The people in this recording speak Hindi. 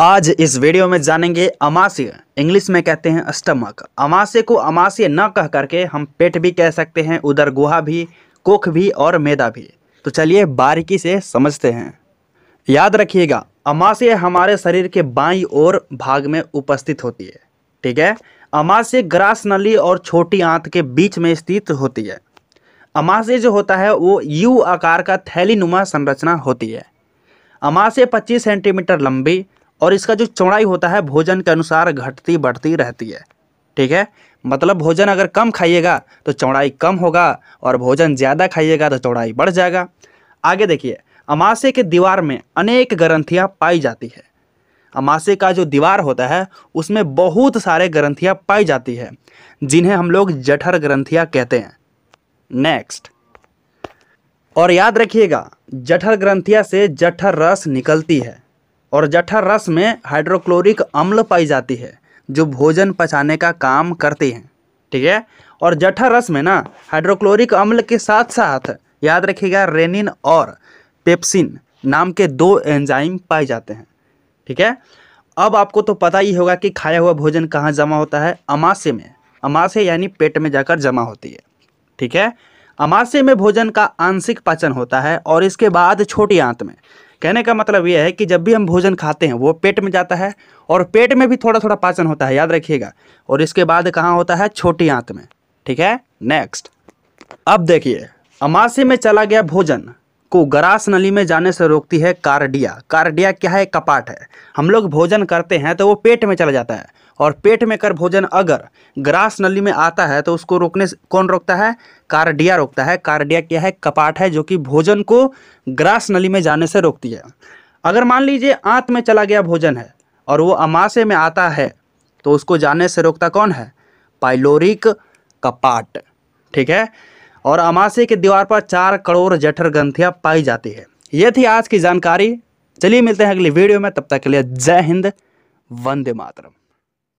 आज इस वीडियो में जानेंगे अमाशय इंग्लिश में कहते हैं स्टमक अमाशय को अमाशय न कह करके हम पेट भी कह सकते हैं उधर गुहा भी कोख भी और मैदा भी तो चलिए बारीकी से समझते हैं याद रखिएगा अमाशय हमारे शरीर के बाई और भाग में उपस्थित होती है ठीक है अमाशय ग्रास नली और छोटी आंत के बीच में स्थित होती है अमाशय जो होता है वो यू आकार का नुमा संरचना होती है अमाशय 25 सेंटीमीटर लंबी और इसका जो चौड़ाई होता है भोजन के अनुसार घटती बढ़ती रहती है ठीक है मतलब भोजन अगर कम खाइएगा तो चौड़ाई कम होगा और भोजन ज़्यादा खाइएगा तो चौड़ाई बढ़ जाएगा आगे देखिए अमाशे के दीवार में अनेक ग्रंथियाँ पाई जाती है अमाशे का जो दीवार होता है उसमें बहुत सारे ग्रंथियाँ पाई जाती है जिन्हें हम लोग जठर ग्रंथियाँ कहते हैं नेक्स्ट और याद रखिएगा जठर ग्रंथिया से जठर रस निकलती है और जठर रस में हाइड्रोक्लोरिक अम्ल पाई जाती है जो भोजन पचाने का काम करती हैं ठीक है और जठर रस में ना हाइड्रोक्लोरिक अम्ल के साथ साथ याद रखिएगा रेनिन और पेप्सिन नाम के दो एंजाइम पाए जाते हैं ठीक है अब आपको तो पता ही होगा कि खाया हुआ भोजन कहाँ जमा होता है अमाशे में अमाशे यानी पेट में जाकर जमा होती है ठीक है अमाशे में भोजन का आंशिक पाचन होता है और इसके बाद छोटी आंत में कहने का मतलब यह है कि जब भी हम भोजन खाते हैं वो पेट में जाता है और पेट में भी थोड़ा थोड़ा पाचन होता है याद रखिएगा और इसके बाद कहाँ होता है छोटी आंत में ठीक है नेक्स्ट अब देखिए अमाशय में चला गया भोजन को ग्रास नली में जाने से रोकती है कार्डिया कार्डिया क्या है कपाट है हम लोग भोजन करते हैं तो वो पेट में चला जाता है और पेट में कर भोजन अगर ग्रास नली में आता है तो उसको रोकने से कौन रोकता है कार्डिया रोकता है कार्डिया क्या है कपाट है जो कि भोजन को ग्रास नली में जाने से रोकती है अगर मान लीजिए आंत में चला गया भोजन है और वो अमाशे में आता है तो उसको जाने से रोकता कौन है पाइलोरिक कपाट ठीक है और अमाशय की दीवार पर चार करोड़ जठर ग्रंथियाँ पाई जाती है ये थी आज की जानकारी चलिए मिलते हैं अगली वीडियो में तब तक के लिए जय हिंद वंदे मातरम